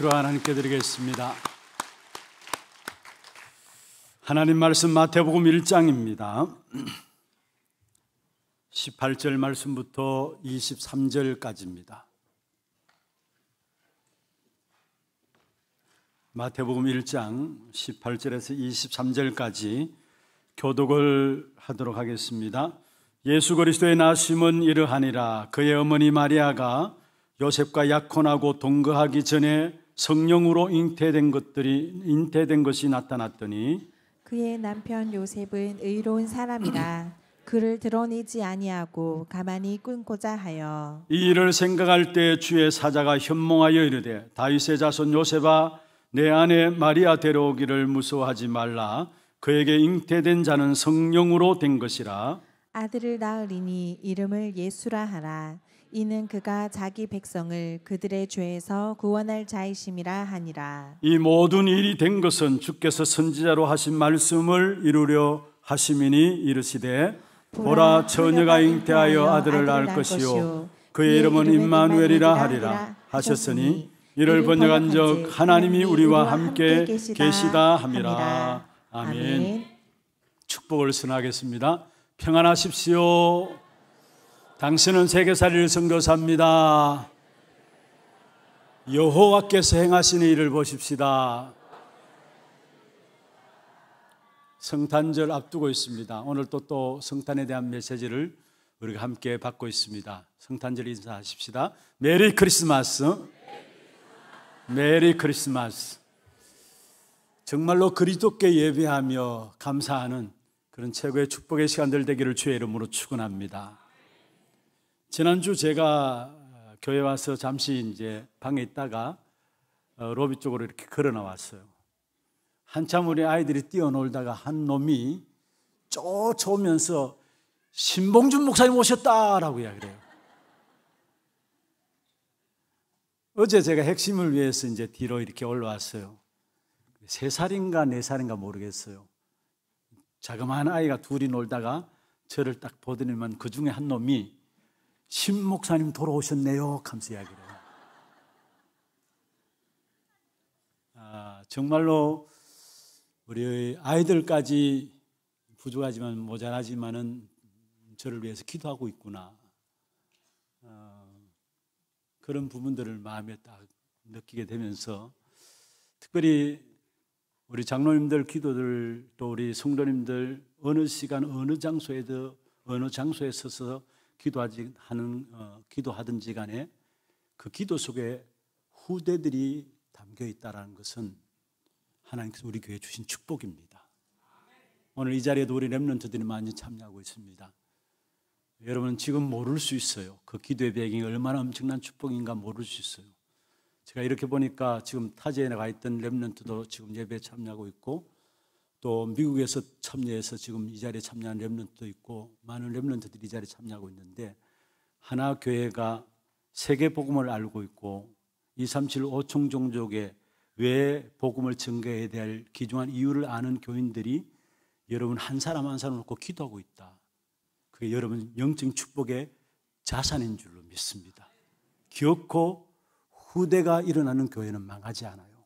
박수로 하나님께 드리겠습니다. 하나님 말씀 마태복음 1장입니다. 18절 말씀부터 23절까지입니다. 마태복음 1장 18절에서 23절까지 교독을 하도록 하겠습니다. 예수 그리스도의 나심은 이러하니라 그의 어머니 마리아가 요셉과 약혼하고 동거하기 전에 성령으로 잉태된 것들이 잉태된 것이 나타났더니 그의 남편 요셉은 의로운 사람이라 그를 드러내지 아니하고 가만히 끊고자 하여 이 일을 생각할 때 주의 사자가 현몽하여 이르되 다윗의 자손 요셉아 내 아내 마리아 데려오기를 무서워하지 말라 그에게 잉태된 자는 성령으로 된 것이라 아들을 낳으리니 이름을 예수라 하라 이는 그가 자기 백성을 그들의 죄에서 구원할 자이심이라 하니라. 이 모든 일이 된 것은 주께서 선지자로 하신 말씀을 이루려 하심이니 이르시되 보라 처녀가 잉태하여 아들을 낳을 것이요 그의 이름은 임마누엘이라 하리라 하셨으니 이를 번역한 적 하나님이 우리와 함께 계시다 함이라. 아멘. 축복을 선하겠습니다. 평안하십시오. 당신은 세계사이를 선교사입니다. 여호와께서 행하시 일을 보십시다. 성탄절 앞두고 있습니다. 오늘 또 또 성탄에 대한 메시지를 우리가 함께 받고 있습니다. 성탄절 인사하십시다. 메리 크리스마스. 메리 크리스마스. 정말로 그리스도께 예배하며 감사하는 그런 최고의 축복의 시간들 되기를 주의 이름으로 축원합니다. 지난주 제가 어, 교회 와서 잠시 이제 방에 있다가 어, 로비 쪽으로 이렇게 걸어 나왔어요. 한참 우리 아이들이 뛰어놀다가 한 놈이 쫓아오면서 신봉준 목사님 오셨다라고 이야기해요. 어제 제가 핵심을 위해서 이제 뒤로 이렇게 올라왔어요. 세 살인가 네 살인가 모르겠어요. 자그마한 아이가 둘이 놀다가 저를 딱 보더니만 그 중에 한 놈이 신 목사님 돌아오셨네요. 감사 이야기를. 아, 정말로 우리 아이들까지 부족하지만 모자라지만은 저를 위해서 기도하고 있구나. 어, 그런 부분들을 마음에 딱 느끼게 되면서 특별히 우리 장로님들 기도들 또 우리 성도님들 어느 시간 어느 장소에도 어느 장소에 서서 기도하지 하는 어, 기도하든지 간에 그 기도 속에 후대들이 담겨 있다라는 것은 하나님께서 우리 교회에 주신 축복입니다. 오늘 이 자리에도 우리 랩런트들이 많이 참여하고 있습니다. 여러분 지금 모를 수 있어요. 그 기도의 배경이 얼마나 엄청난 축복인가 모를 수 있어요. 제가 이렇게 보니까 지금 타지에 가 있던 랩런트도 지금 예배에 참여하고 있고 또 미국에서 참여해서 지금 이 자리에 참여한 랩런트도 있고 많은 랩런트들이 이 자리에 참여하고 있는데 하나 교회가 세계 복음을 알고 있고 237 5총 종족의 왜 복음을 증거해야 될 기중한 이유를 아는 교인들이 여러분 한 사람 한 사람 놓고 기도하고 있다. 그게 여러분 영증 축복의 자산인 줄로 믿습니다. 기어코 후대가 일어나는 교회는 망하지 않아요.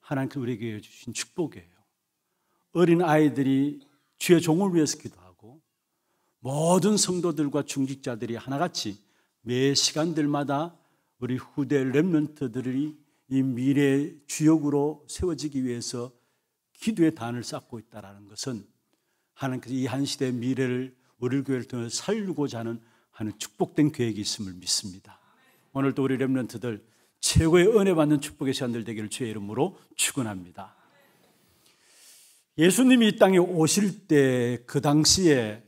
하나님께 우리에게 주신 축복이에요. 어린 아이들이 주의 종을 위해서 기도하고 모든 성도들과 중직자들이 하나같이 매 시간들마다 우리 후대 렘런트들이이 미래 의 주역으로 세워지기 위해서 기도의 단을 쌓고 있다라는 것은 하나님께서 이한 시대의 미래를 우리 교회를 통해 살리고자 하는 하는 축복된 계획이 있음을 믿습니다. 오늘도 우리 렘런트들 최고의 은혜 받는 축복의 시간들 되기를 주의 이름으로 축원합니다. 예수님이 이 땅에 오실 때 그 당시에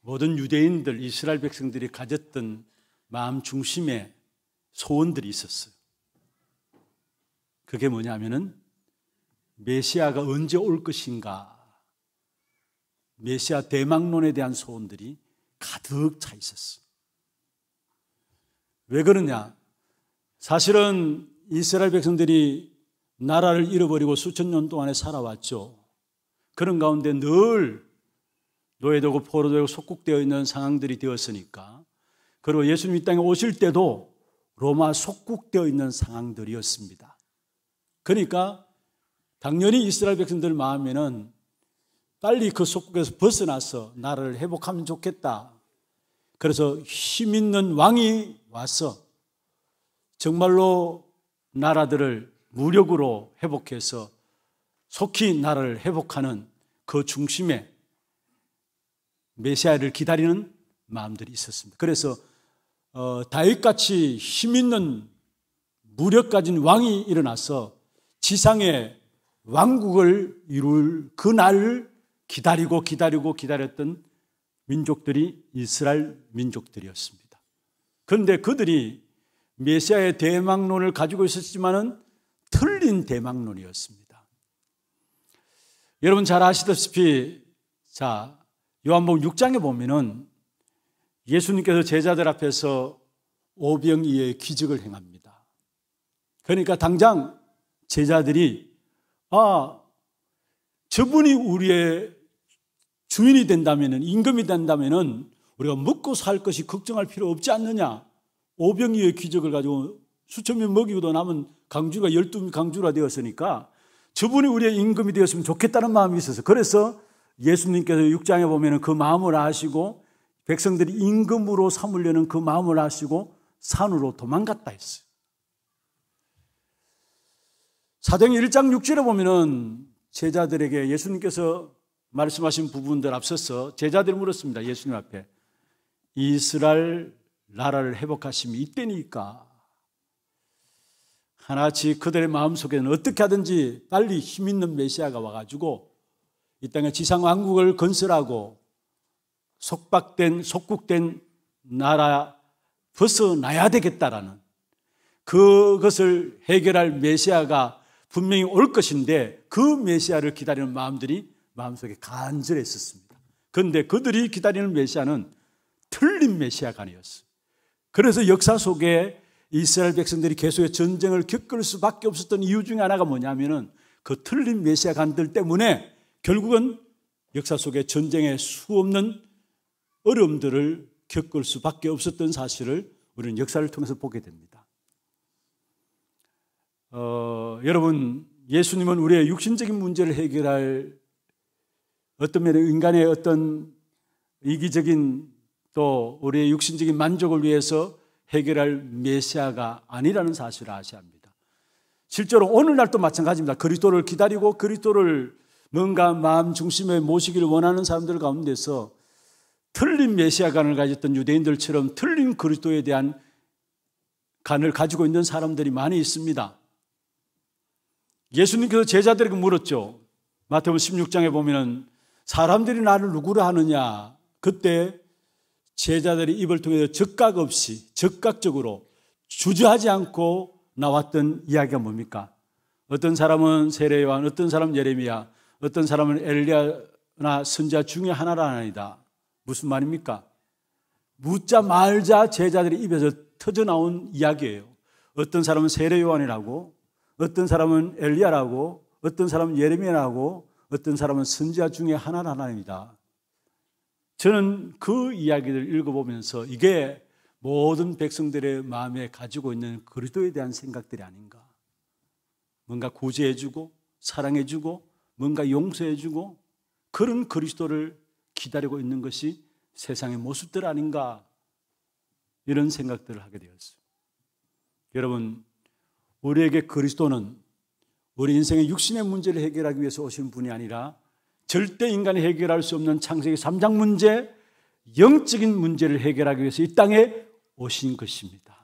모든 유대인들, 이스라엘 백성들이 가졌던 마음 중심에 소원들이 있었어요. 그게 뭐냐면은 메시아가 언제 올 것인가. 메시아 대망론에 대한 소원들이 가득 차 있었어. 요왜 그러냐? 사실은 이스라엘 백성들이 나라를 잃어버리고 수천 년 동안에 살아왔죠. 그런 가운데 늘 노예되고 포로되고 속국되어 있는 상황들이 되었으니까 그리고 예수님 이 땅에 오실 때도 로마 속국되어 있는 상황들이었습니다. 그러니까 당연히 이스라엘 백성들 마음에는 빨리 그 속국에서 벗어나서 나를 회복하면 좋겠다. 그래서 힘 있는 왕이 와서 정말로 나라들을 무력으로 회복해서 속히 나를 회복하는 그 중심에 메시아를 기다리는 마음들이 있었습니다. 그래서 어, 다윗같이 힘 있는 무력 가진 왕이 일어나서 지상에 왕국을 이룰 그 날을 기다리고 기다리고 기다렸던 민족들이 이스라엘 민족들이었습니다. 그런데 그들이 메시아의 대망론을 가지고 있었지만은 틀린 대망론이었습니다. 여러분 잘 아시다시피 자 요한복음 6장에 보면은 예수님께서 제자들 앞에서 오병이의 기적을 행합니다. 그러니까 당장 제자들이 아 저분이 우리의 주인이 된다면은 임금이 된다면은 우리가 먹고 살 것이 걱정할 필요 없지 않느냐. 오병이의 기적을 가지고 수천 명 먹이고도 남은 강주가 열두 강주가 되었으니까 저분이 우리의 임금이 되었으면 좋겠다는 마음이 있어서 그래서 예수님께서 6장에 보면 그 마음을 아시고 백성들이 임금으로 삼으려는 그 마음을 아시고 산으로 도망갔다 했어요. 사도행 1장 6절에 보면은 제자들에게 예수님께서 말씀하신 부분들 앞서서 제자들이 물었습니다. 예수님 앞에 이스라엘 나라를 회복하심이 이때니까 하나같이 그들의 마음속에는 어떻게 하든지 빨리 힘 있는 메시아가 와가지고 이 땅에 지상왕국을 건설하고 속박된, 속국된 나라 벗어나야 되겠다라는 그것을 해결할 메시아가 분명히 올 것인데 그 메시아를 기다리는 마음들이 마음속에 간절했었습니다. 그런데 그들이 기다리는 메시아는 틀린 메시아가 아니었어요. 그래서 역사 속에 이스라엘 백성들이 계속 전쟁을 겪을 수밖에 없었던 이유 중에 하나가 뭐냐면은 그 틀린 메시아 간들 때문에 결국은 역사 속에 전쟁의 수없는 어려움들을 겪을 수밖에 없었던 사실을 우리는 역사를 통해서 보게 됩니다. 어, 여러분, 예수님은 우리의 육신적인 문제를 해결할 어떤 면에 인간의 어떤 이기적인 또 우리의 육신적인 만족을 위해서 해결할 메시아가 아니라는 사실을 아셔야 합니다. 실제로 오늘날도 마찬가지입니다. 그리스도를 기다리고 그리스도를 뭔가 마음 중심에 모시기를 원하는 사람들 가운데서 틀린 메시아관을 가졌던 유대인들처럼 틀린 그리스도에 대한 간을 가지고 있는 사람들이 많이 있습니다. 예수님께서 제자들에게 물었죠. 마태복음 16장에 보면은 사람들이 나를 누구라 하느냐. 그때 제자들이 입을 통해서 적각 없이 적각적으로 주저하지 않고 나왔던 이야기가 뭡니까? 어떤 사람은 세례요한, 어떤 사람은 예레미야, 어떤 사람은 엘리야나 선자 중에 하나라니다. 무슨 말입니까? 묻자 말자 제자들의 입에서 터져 나온 이야기예요. 어떤 사람은 세례요한이라고, 어떤 사람은 엘리야라고, 어떤 사람은 예레미야라고, 어떤 사람은 선자 중에 하나라나이다. 저는 그 이야기를 읽어보면서 이게 모든 백성들의 마음에 가지고 있는 그리스도에 대한 생각들이 아닌가. 뭔가 구제해주고 사랑해주고 뭔가 용서해주고 그런 그리스도를 기다리고 있는 것이 세상의 모습들 아닌가 이런 생각들을 하게 되었어요. 여러분 우리에게 그리스도는 우리 인생의 육신의 문제를 해결하기 위해서 오신 분이 아니라 절대 인간이 해결할 수 없는 창세기 3장 문제, 영적인 문제를 해결하기 위해서 이 땅에 오신 것입니다.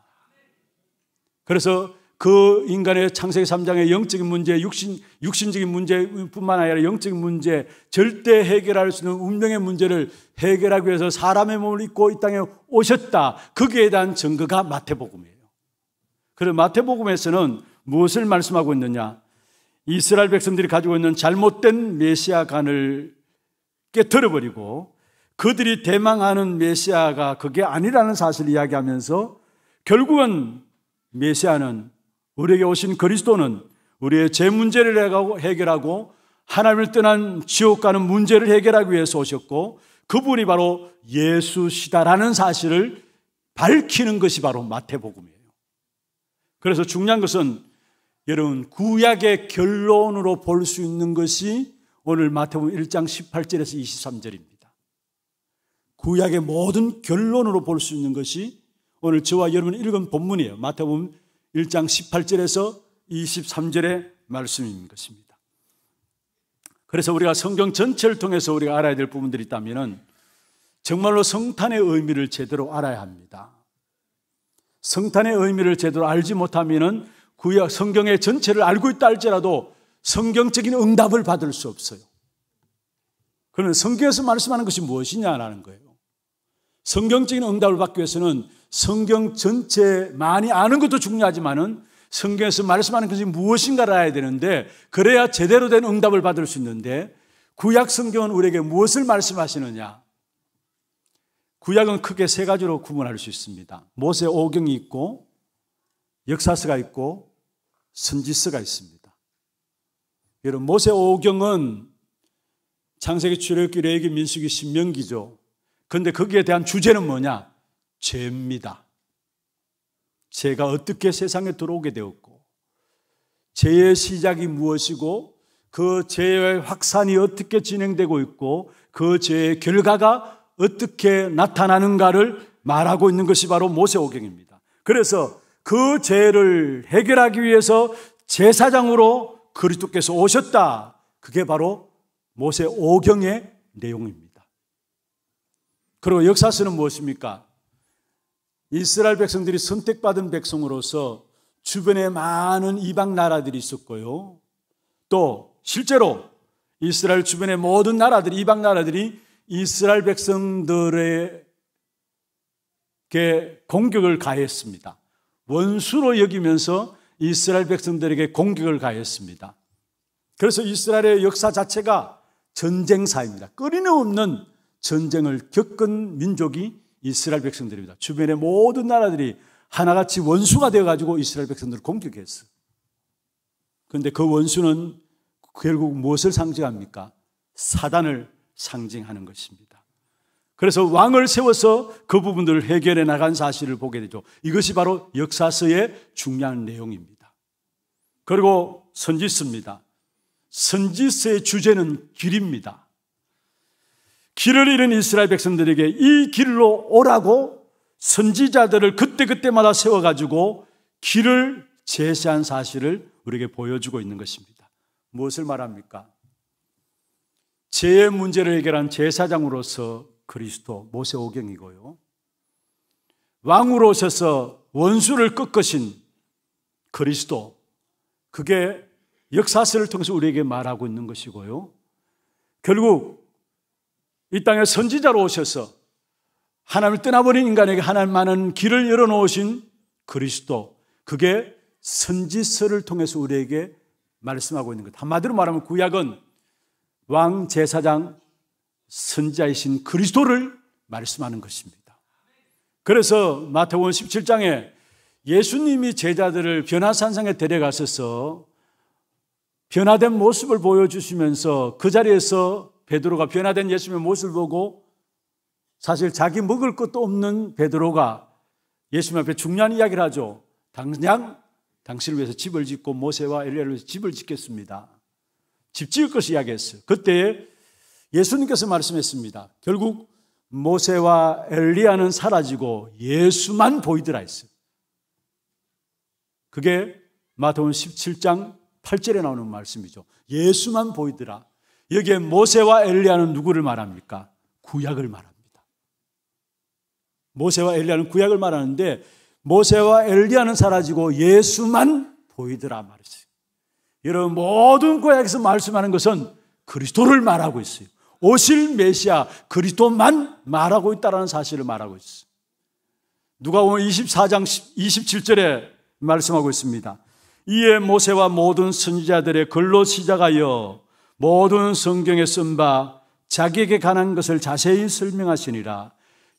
그래서 그 인간의 창세기 3장의 영적인 문제, 육신, 육신적인 문제뿐만 아니라 영적인 문제, 절대 해결할 수 있는 운명의 문제를 해결하기 위해서 사람의 몸을 입고 이 땅에 오셨다. 거기에 대한 증거가 마태복음이에요. 그래서 마태복음에서는 무엇을 말씀하고 있느냐? 이스라엘 백성들이 가지고 있는 잘못된 메시아관을 깨뜨려버리고 그들이 대망하는 메시아가 그게 아니라는 사실을 이야기하면서 결국은 메시아는 우리에게 오신 그리스도는 우리의 제 문제를 해결하고 하나님을 떠난 지옥 가는 문제를 해결하기 위해서 오셨고 그분이 바로 예수시다라는 사실을 밝히는 것이 바로 마태복음이에요. 그래서 중요한 것은 여러분 구약의 결론으로 볼 수 있는 것이 오늘 마태복음 1장 18절에서 23절입니다. 구약의 모든 결론으로 볼 수 있는 것이 오늘 저와 여러분이 읽은 본문이에요. 마태복음 1장 18절에서 23절의 말씀인 것입니다. 그래서 우리가 성경 전체를 통해서 우리가 알아야 될 부분들이 있다면 정말로 성탄의 의미를 제대로 알아야 합니다. 성탄의 의미를 제대로 알지 못하면은 구약 성경의 전체를 알고 있다 할지라도 성경적인 응답을 받을 수 없어요. 그러 성경에서 말씀하는 것이 무엇이냐라는 거예요. 성경적인 응답을 받기 위해서는 성경 전체 많이 아는 것도 중요하지만은 성경에서 말씀하는 것이 무엇인가를 알아야 되는데 그래야 제대로 된 응답을 받을 수 있는데 구약 성경은 우리에게 무엇을 말씀하시느냐? 구약은 크게 세 가지로 구분할 수 있습니다. 모세 오경이 있고 역사서가 있고 선지서가 있습니다. 여러분 모세 오경은 창세기 출애굽기 레위기 민수기 신명기죠. 그런데 거기에 대한 주제는 뭐냐? 죄입니다. 죄가 어떻게 세상에 들어오게 되었고 죄의 시작이 무엇이고 그 죄의 확산이 어떻게 진행되고 있고 그 죄의 결과가 어떻게 나타나는가를 말하고 있는 것이 바로 모세오경입니다. 그래서 그 죄를 해결하기 위해서 제사장으로 그리스도께서 오셨다. 그게 바로 모세 오경의 내용입니다. 그리고 역사서는 무엇입니까? 이스라엘 백성들이 선택받은 백성으로서 주변에 많은 이방 나라들이 있었고요. 또 실제로 이스라엘 주변의 모든 나라들이 이방 나라들이 이스라엘 백성들에게 공격을 가했습니다. 원수로 여기면서 이스라엘 백성들에게 공격을 가했습니다. 그래서 이스라엘의 역사 자체가 전쟁사입니다. 끊임없는 전쟁을 겪은 민족이 이스라엘 백성들입니다. 주변의 모든 나라들이 하나같이 원수가 되어가지고 이스라엘 백성들을 공격했어. 요 그런데 그 원수는 결국 무엇을 상징합니까? 사단을 상징하는 것입니다. 그래서 왕을 세워서 그 부분들을 해결해 나간 사실을 보게 되죠. 이것이 바로 역사서의 중요한 내용입니다. 그리고 선지서입니다. 선지서의 주제는 길입니다. 길을 잃은 이스라엘 백성들에게 이 길로 오라고 선지자들을 그때그때마다 세워가지고 길을 제시한 사실을 우리에게 보여주고 있는 것입니다. 무엇을 말합니까? 죄의 문제를 해결한 제사장으로서 그리스도 모세오경이고요. 왕으로 오셔서 원수를 꺾으신 그리스도 그게 역사서를 통해서 우리에게 말하고 있는 것이고요. 결국 이 땅에 선지자로 오셔서 하나님을 떠나버린 인간에게 하나님만은 길을 열어놓으신 그리스도 그게 선지서를 통해서 우리에게 말씀하고 있는 것. 한마디로 말하면 구약은 왕 제사장 선자이신 그리스도를 말씀하는 것입니다. 그래서 마태복 17장에 예수님이 제자들을 변화산상에 데려가셔서 변화된 모습을 보여주시면서 그 자리에서 베드로가 변화된 예수님의 모습을 보고 사실 자기 먹을 것도 없는 베드로가 예수님 앞에 중요한 이야기를 하죠. 당장 당신을 위해서 집을 짓고 모세와 엘리야를 위해서 집을 짓겠습니다. 집 지을 것을 이야기했어요. 그때 예수님께서 말씀했습니다. 결국 모세와 엘리야는 사라지고 예수만 보이더라 했어요. 그게 마태온 17장 8절에 나오는 말씀이죠. 예수만 보이더라. 여기에 모세와 엘리야는 누구를 말합니까? 구약을 말합니다. 모세와 엘리야는 구약을 말하는데 모세와 엘리야는 사라지고 예수만 보이더라 말했어요 여러분 모든 구약에서 말씀하는 것은 그리스도를 말하고 있어요. 오실 메시아 그리스도만 말하고 있다는 사실을 말하고 있어 누가 오늘 24장 27절에 말씀하고 있습니다. 이에 모세와 모든 선지자들의 글로 시작하여 모든 성경에 쓴 바 자기에게 관한 것을 자세히 설명하시니라.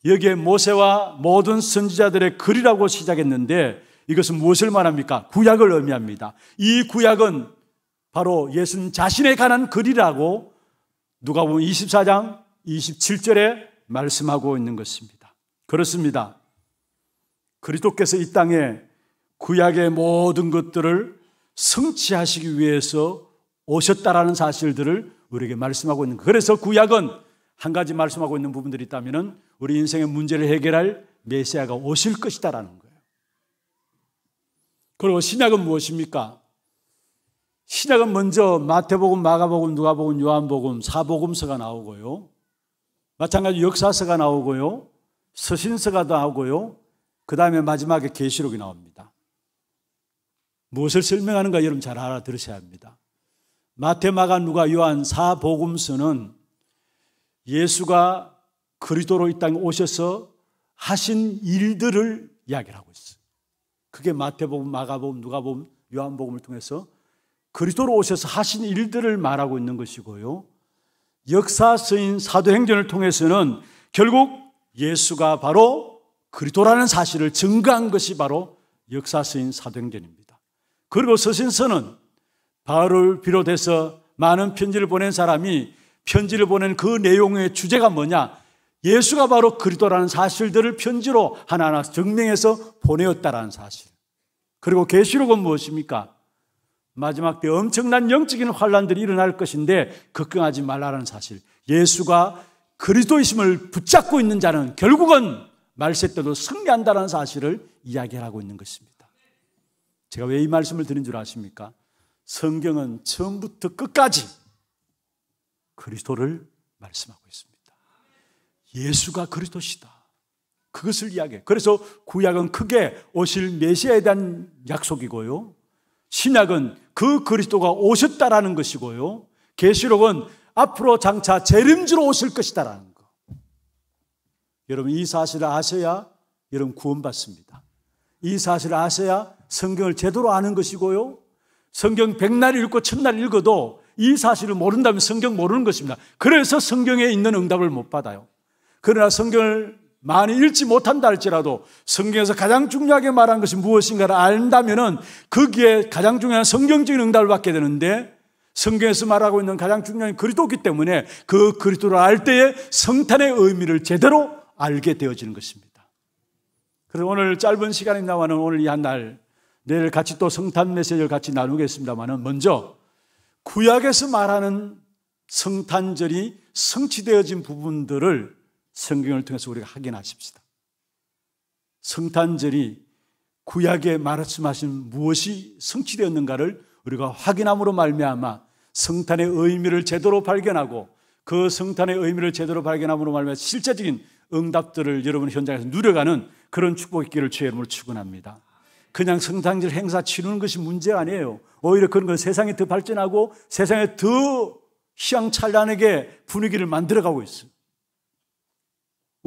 여기에 모세와 모든 선지자들의 글이라고 시작했는데 이것은 무엇을 말합니까? 구약을 의미합니다. 이 구약은 바로 예수님 자신에 관한 글이라고 누가 보면 24장 27절에 말씀하고 있는 것입니다. 그렇습니다. 그리스도께서 이 땅에 구약의 모든 것들을 성취하시기 위해서 오셨다라는 사실들을 우리에게 말씀하고 있는 그래서 구약은 한 가지 말씀하고 있는 부분들이 있다면 우리 인생의 문제를 해결할 메시아가 오실 것이다라는 거예요. 그리고 신약은 무엇입니까? 시작은 먼저 마태복음, 마가복음, 누가복음, 요한복음, 사복음서가 나오고요. 마찬가지 역사서가 나오고요. 서신서가 나오고요. 그 다음에 마지막에 계시록이 나옵니다. 무엇을 설명하는가 여러분 잘 알아들으셔야 합니다. 마태, 마가, 누가, 요한 사복음서는 예수가 그리스도로 이 땅에 오셔서 하신 일들을 이야기를 하고 있어요. 그게 마태복음, 마가복음, 누가복음, 요한복음을 통해서 그리스도로 오셔서 하신 일들을 말하고 있는 것이고요. 역사서인 사도행전을 통해서는 결국 예수가 바로 그리스도라는 사실을 증거한 것이 바로 역사서인 사도행전입니다. 그리고 서신서는 바울을 비롯해서 많은 편지를 보낸 사람이 편지를 보낸 그 내용의 주제가 뭐냐? 예수가 바로 그리스도라는 사실들을 편지로 하나하나 증명해서 보내었다라는 사실. 그리고 계시록은 무엇입니까? 마지막 때 엄청난 영적인 환란들이 일어날 것인데 걱정하지 말라는 사실. 예수가 그리스도이심을 붙잡고 있는 자는 결국은 말세 때도 승리한다는 사실을 이야기하고 있는 것입니다. 제가 왜 이 말씀을 드린 줄 아십니까? 성경은 처음부터 끝까지 그리스도를 말씀하고 있습니다. 예수가 그리스도시다. 그것을 이야기해. 그래서 구약은 크게 오실 메시아에 대한 약속이고요. 신약은 그 그리스도가 오셨다라는 것이고요. 계시록은 앞으로 장차 재림주로 오실 것이다라는 거. 여러분 이 사실을 아셔야 여러분 구원받습니다. 이 사실을 아셔야 성경을 제대로 아는 것이고요. 성경 백날 읽고 천날 읽어도 이 사실을 모른다면 성경 모르는 것입니다. 그래서 성경에 있는 응답을 못 받아요. 그러나 성경을 많이 읽지 못한다 할지라도 성경에서 가장 중요하게 말한 것이 무엇인가를 안다면은 거기에 가장 중요한 성경적인 응답을 받게 되는데 성경에서 말하고 있는 가장 중요한 그리스도기 때문에 그 그리스도를 알 때에 성탄의 의미를 제대로 알게 되어지는 것입니다. 그래서 오늘 짧은 시간이 나와는 오늘 이 한 날 내일 같이 또 성탄 메시지를 같이 나누겠습니다만은 먼저 구약에서 말하는 성탄절이 성취되어진 부분들을 성경을 통해서 우리가 확인하십시다. 성탄절이 구약에 말씀하신 무엇이 성취되었는가를 우리가 확인함으로 말미암아 성탄의 의미를 제대로 발견하고 그 성탄의 의미를 제대로 발견함으로 말미암아 실제적인 응답들을 여러분 현장에서 누려가는 그런 축복의 기를 주의 이름으로 축원합니다. 그냥 성탄절 행사 치르는 것이 문제 아니에요. 오히려 그런 건 세상이 더 발전하고 세상에 더 희양찬란하게 분위기를 만들어가고 있어요.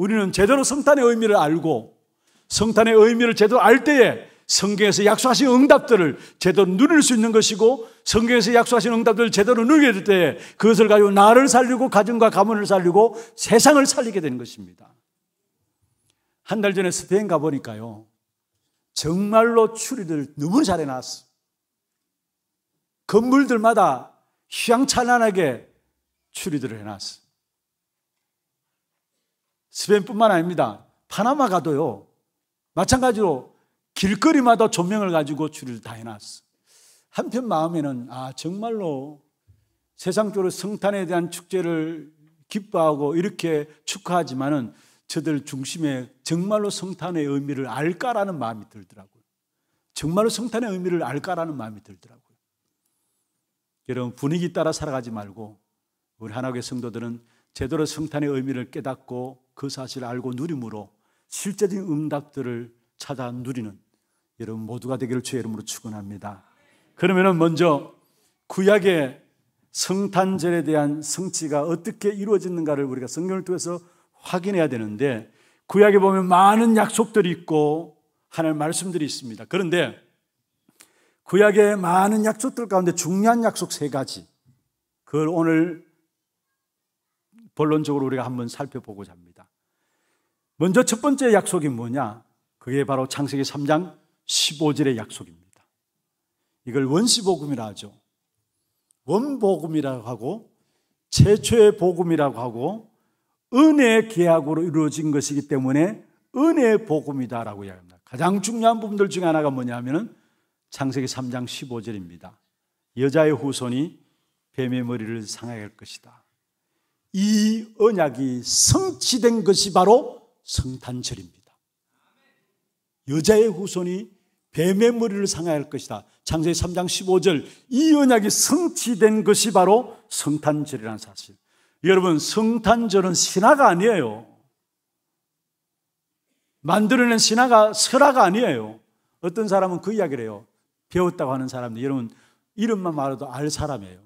우리는 제대로 성탄의 의미를 알고 성탄의 의미를 제대로 알 때에 성경에서 약속하신 응답들을 제대로 누릴 수 있는 것이고 성경에서 약속하신 응답들을 제대로 누리게 될 때에 그것을 가지고 나를 살리고 가정과 가문을 살리고 세상을 살리게 되는 것입니다. 한 달 전에 스페인 가보니까요. 정말로 추리들 너무 잘 해놨어. 건물들마다 휘황찬란하게 추리들을 해놨어. 스페인뿐만 아닙니다. 파나마 가도요. 마찬가지로 길거리마다 조명을 가지고 줄을 다 해놨어. 한편 마음에는 아 정말로 세상적으로 성탄에 대한 축제를 기뻐하고 이렇게 축하하지만은 저들 중심에 정말로 성탄의 의미를 알까라는 마음이 들더라고요. 정말로 성탄의 의미를 알까라는 마음이 들더라고요. 여러분 분위기 따라 살아가지 말고 우리 하나교 성도들은 제대로 성탄의 의미를 깨닫고 그 사실을 알고 누림으로 실제적인 응답들을 찾아 누리는 여러분 모두가 되기를 주의 이름으로 축원합니다. 그러면은 먼저 구약의 성탄절에 대한 성취가 어떻게 이루어지는가를 우리가 성경을 통해서 확인해야 되는데 구약에 보면 많은 약속들이 있고 하나님의 말씀들이 있습니다. 그런데 구약의 많은 약속들 가운데 중요한 약속 세 가지 그걸 오늘 본론적으로 우리가 한번 살펴보고자 합니다. 먼저 첫 번째 약속이 뭐냐? 그게 바로 창세기 3장 15절의 약속입니다. 이걸 원시복음이라 하죠. 원복음이라고 하고 최초의 복음이라고 하고 은혜의 계약으로 이루어진 것이기 때문에 은혜의 복음이다라고 이야기합니다. 가장 중요한 부분들 중에 하나가 뭐냐면은 창세기 3장 15절입니다. 여자의 후손이 뱀의 머리를 상하게 할 것이다. 이 언약이 성취된 것이 바로 성탄절입니다. 여자의 후손이 뱀의 머리를 상하할 것이다. 창세기 3장 15절 이 언약이 성취된 것이 바로 성탄절이라는 사실. 여러분 성탄절은 신화가 아니에요. 만들어낸 신화가 설화가 아니에요. 어떤 사람은 그 이야기를 해요. 배웠다고 하는 사람들 여러분 이름만 말해도 알 사람이에요.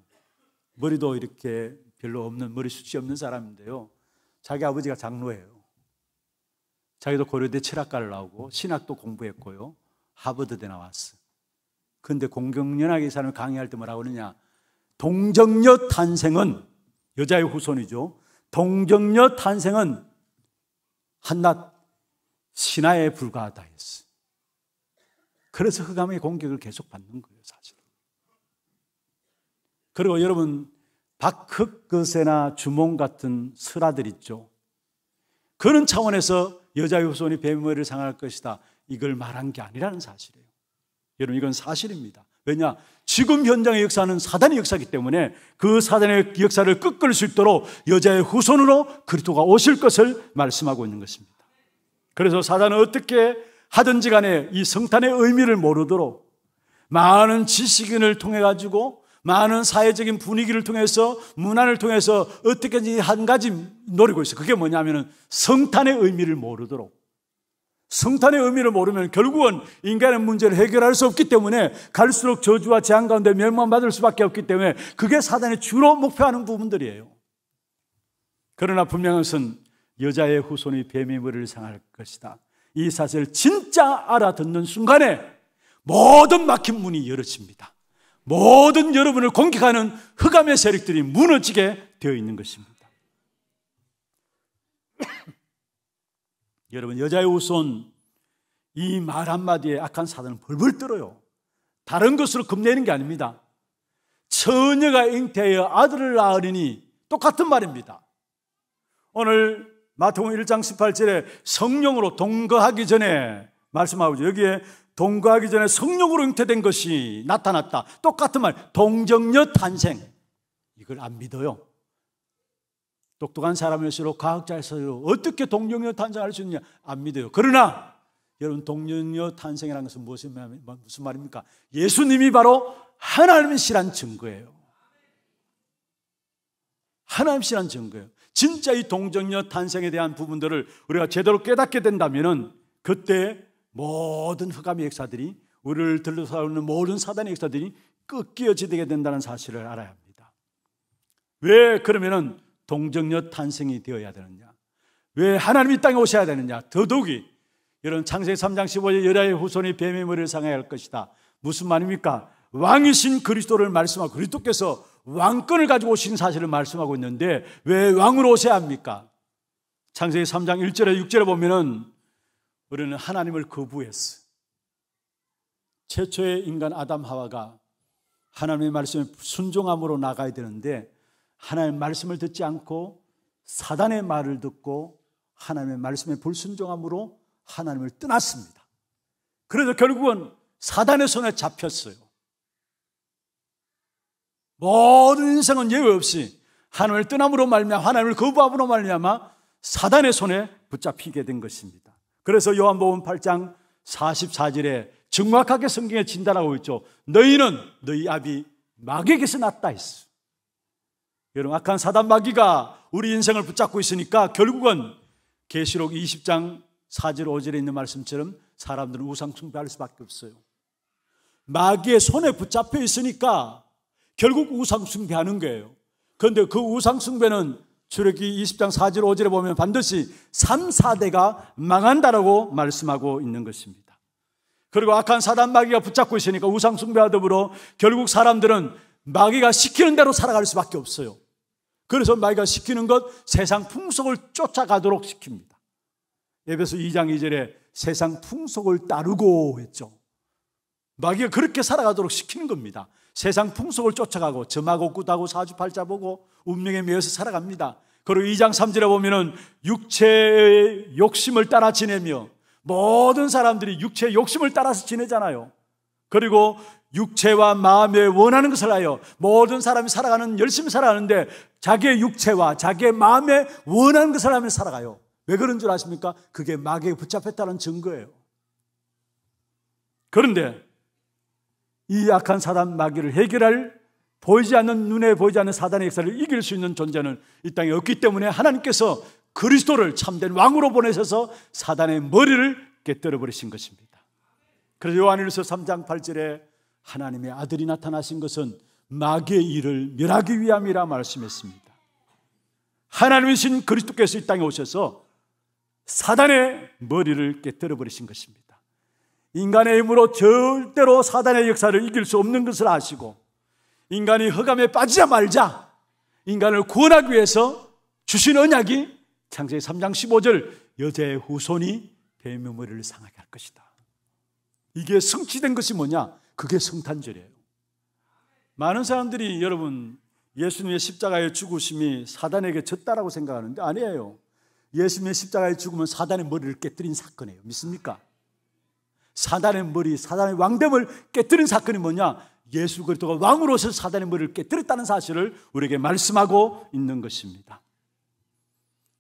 머리도 이렇게 별로 없는 머리숱이 없는 사람인데요. 자기 아버지가 장로예요. 자기도 고려대 철학과를 나오고 신학도 공부했고요. 하버드대 나왔어. 근데 공경연하게 이 사람이 강의할 때 뭐라고 그러냐 동정녀 탄생은 여자의 후손이죠. 동정녀 탄생은 한낱 신하에 불과하다 했어. 그래서 흑암의 그 공격을 계속 받는 거예요, 사실. 그리고 여러분 박흑거세나 주몽 같은 슬아들 있죠. 그런 차원에서 여자 후손이 배머리를 상할 것이다. 이걸 말한 게 아니라는 사실이에요. 여러분 이건 사실입니다. 왜냐? 지금 현장의 역사는 사단의 역사이기 때문에 그 사단의 역사를 꺾을 수 있도록 여자의 후손으로 그리스도가 오실 것을 말씀하고 있는 것입니다. 그래서 사단은 어떻게 하든지 간에 이 성탄의 의미를 모르도록 많은 지식인을 통해 가지고 많은 사회적인 분위기를 통해서 문화를 통해서 어떻게든지 한 가지 노리고 있어요. 그게 뭐냐면은 성탄의 의미를 모르도록. 성탄의 의미를 모르면 결국은 인간의 문제를 해결할 수 없기 때문에 갈수록 저주와 재앙 가운데 멸망받을 수밖에 없기 때문에 그게 사단의 주로 목표하는 부분들이에요. 그러나 분명한 것은 여자의 후손이 뱀의 머리를 상할 것이다. 이 사실을 진짜 알아듣는 순간에 모든 막힌 문이 열어집니다. 모든 여러분을 공격하는 흑암의 세력들이 무너지게 되어 있는 것입니다. 여러분, 여자의 우선 이말 한마디에 악한 사단은 벌벌 떨어요. 다른 것으로 겁내는 게 아닙니다. 처녀가 잉태하여 아들을 낳으리니 똑같은 말입니다. 오늘 마태복음 1장 18절에 성령으로 동거하기 전에 말씀하고 여기에 동거하기 전에 성령으로 잉태된 것이 나타났다. 똑같은 말, 동정녀 탄생. 이걸 안 믿어요. 똑똑한 사람일수록 과학자일수록 어떻게 동정녀 탄생할 수 있느냐? 안 믿어요. 그러나 여러분 동정녀 탄생이라는 것은 무슨, 무슨 말입니까? 예수님이 바로 하나님이시란 증거예요. 하나님이시란 증거예요. 진짜 이 동정녀 탄생에 대한 부분들을 우리가 제대로 깨닫게 된다면 그때 모든 흑암의 역사들이 우리를 들러싸우는 모든 사단의 역사들이 끊겨지게 된다는 사실을 알아야 합니다. 왜 그러면은 동정녀 탄생이 되어야 되느냐? 왜 하나님이 땅에 오셔야 되느냐? 더더욱이 여러 창세기 3장 15절 여자의 후손이 뱀의 머리를 상해할 것이다. 무슨 말입니까? 왕이신 그리스도를 말씀하고 그리스도께서 왕권을 가지고 오신 사실을 말씀하고 있는데 왜 왕으로 오셔야 합니까? 창세기 3장 1절에 6절에 보면은 우리는 하나님을 거부했어. 최초의 인간 아담 하와가 하나님의 말씀에 순종함으로 나가야 되는데 하나님의 말씀을 듣지 않고 사단의 말을 듣고 하나님의 말씀에 불순종함으로 하나님을 떠났습니다. 그래서 결국은 사단의 손에 잡혔어요. 모든 인생은 예외 없이 하나님을 떠남으로 말미암아 하나님을 거부함으로 말미암아 사단의 손에 붙잡히게 된 것입니다. 그래서 요한복음 8장 44절에 정확하게 성경에 진단하고 있죠. 너희는 너희 아비 마귀에게서 났다 했어. 여러분 악한 사단 마귀가 우리 인생을 붙잡고 있으니까 결국은 계시록 20장 4절 5절에 있는 말씀처럼 사람들은 우상 숭배할 수밖에 없어요. 마귀의 손에 붙잡혀 있으니까 결국 우상 숭배하는 거예요. 그런데 그 우상 숭배는 주력기 20장 4절 5절에 보면 반드시 3, 4대가 망한다라고 말씀하고 있는 것입니다. 그리고 악한 사단 마귀가 붙잡고 있으니까 우상 숭배와 더불어 결국 사람들은 마귀가 시키는 대로 살아갈 수밖에 없어요. 그래서 마귀가 시키는 것 세상 풍속을 쫓아가도록 시킵니다. 에베소 2장 2절에 세상 풍속을 따르고 했죠. 마귀가 그렇게 살아가도록 시키는 겁니다. 세상 풍속을 쫓아가고 점하고 꾸다고 사주팔자 보고 운명에 매여서 살아갑니다. 그리고 2장 3절에 보면은 육체의 욕심을 따라 지내며 모든 사람들이 육체의 욕심을 따라서 지내잖아요. 그리고 육체와 마음에 원하는 것을 하여 모든 사람이 살아가는 열심히 살아가는데 자기의 육체와 자기의 마음에 원하는 것을 하며 살아가요. 왜 그런 줄 아십니까? 그게 마귀에 붙잡혔다는 증거예요. 그런데 이 약한 사단 마귀를 해결할 보이지 않는 눈에 보이지 않는 사단의 역사를 이길 수 있는 존재는 이 땅에 없기 때문에 하나님께서 그리스도를 참된 왕으로 보내셔서 사단의 머리를 깨뜨려 버리신 것입니다. 그래서 요한일서 3장 8절에 하나님의 아들이 나타나신 것은 마귀의 일을 멸하기 위함이라 말씀했습니다. 하나님이신 그리스도께서 이 땅에 오셔서 사단의 머리를 깨뜨려 버리신 것입니다. 인간의 힘으로 절대로 사단의 역사를 이길 수 없는 것을 아시고 인간이 허감에 빠지자 말자 인간을 구원하기 위해서 주신 언약이 창세 3장 15절 여자의 후손이 뱀의 머리를 상하게 할 것이다. 이게 성취된 것이 뭐냐? 그게 성탄절이에요. 많은 사람들이 여러분 예수님의 십자가의 죽으심이 사단에게 졌다라고 생각하는데 아니에요. 예수님의 십자가의 죽음은 사단의 머리를 깨뜨린 사건이에요. 믿습니까? 사단의 머리, 사단의 왕됨을 깨뜨린 사건이 뭐냐? 예수 그리스도가 왕으로서 사단의 머리를 깨뜨렸다는 사실을 우리에게 말씀하고 있는 것입니다.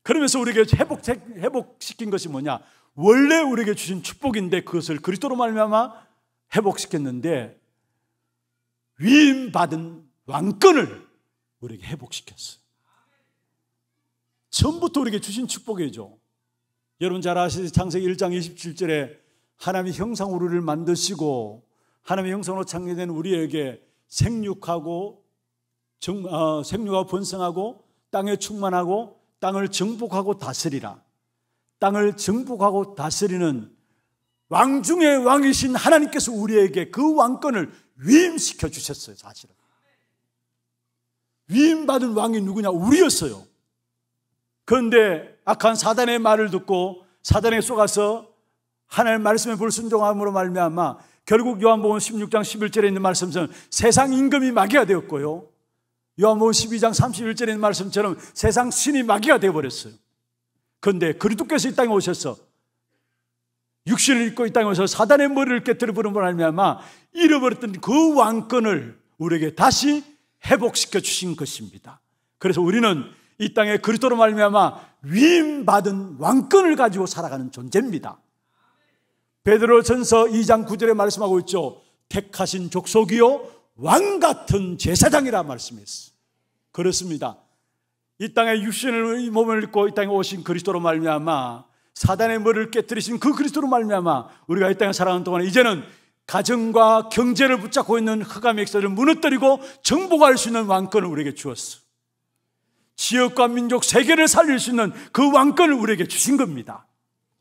그러면서 우리에게 회복, 회복시킨 것이 뭐냐? 원래 우리에게 주신 축복인데 그것을 그리스도로 말미암아 회복시켰는데 위임받은 왕권을 우리에게 회복시켰어 처음부터 우리에게 주신 축복이죠. 여러분 잘 아시죠? 창세기 1장 27절에 하나님의 형상 우리를 만드시고 하나님의 형상으로 창조된 우리에게 생육하고 정, 어, 생육하고 번성하고 땅에 충만하고 땅을 정복하고 다스리라. 땅을 정복하고 다스리는 왕 중의 왕이신 하나님께서 우리에게 그 왕권을 위임시켜 주셨어요, 사실은. 위임받은 왕이 누구냐? 우리였어요. 그런데 악한 사단의 말을 듣고 사단에 속아서 하나님의 말씀에 불순종함으로 말미암아 결국 요한복음 16장 11절에 있는 말씀처럼 세상 임금이 마귀가 되었고요. 요한복음 12장 31절에 있는 말씀처럼 세상 신이 마귀가 되어버렸어요. 그런데 그리스도께서 이 땅에 오셔서 육신을 입고 이 땅에 오셔서 사단의 머리를 깨뜨려 버름을 알미암아 잃어버렸던 그 왕권을 우리에게 다시 회복시켜 주신 것입니다. 그래서 우리는 이 땅에 그리스도로 말미암아 위임받은 왕권을 가지고 살아가는 존재입니다. 베드로 전서 2장 9절에 말씀하고 있죠. 택하신 족속이요. 왕 같은 제사장이라 말씀했어. 그렇습니다. 이 땅에 육신을 몸을 입고 이 땅에 오신 그리스도로 말미암아 사단의 머리를 깨뜨리신 그 그리스도로 말미암아 우리가 이 땅에 살아가는 동안 이제는 가정과 경제를 붙잡고 있는 흑암의 역사를 무너뜨리고 정복할 수 있는 왕권을 우리에게 주었어. 지역과 민족 세계를 살릴 수 있는 그 왕권을 우리에게 주신 겁니다.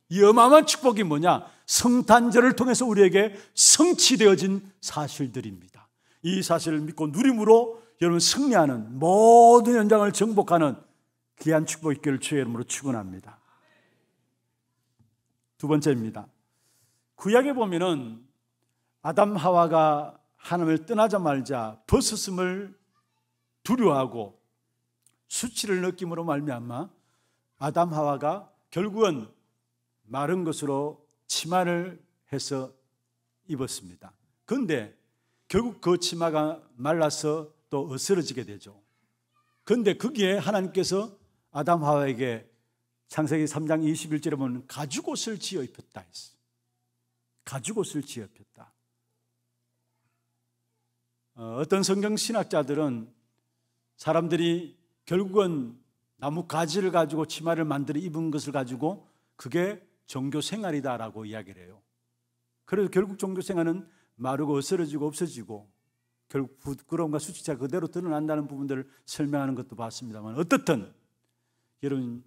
이 어마어마한 축복이 뭐냐? 성탄절을 통해서 우리에게 성취되어진 사실들입니다. 이 사실을 믿고 누림으로 여러분 승리하는 모든 현장을 정복하는 귀한 축복의 길을 주의 이름으로 축원합니다. 두 번째입니다. 구약에 보면은 아담 하와가 하나님을 떠나자말자 벗었음을 두려워하고 수치를 느낌으로 말미암아 아담 하와가 결국은 마른 것으로 치마를 해서 입었습니다. 근데 결국 그 치마가 말라서 또 어스러지게 되죠. 근데 거기에 하나님께서 아담 하와에게 창세기 3장 21절에 보면 가죽옷을 지어 입혔다 했어 가죽옷을 지어 입혔다. 어, 어떤 성경 신학자들은 사람들이 결국은 나무 가지를 가지고 치마를 만들어 입은 것을 가지고 그게 종교 생활이다라고 이야기를 해요. 그래서 결국 종교 생활은 마르고 어스러지고 없어지고 결국 부끄러움과 수치자 그대로 드러난다는 부분들을 설명하는 것도 봤습니다만 어떻든 여러분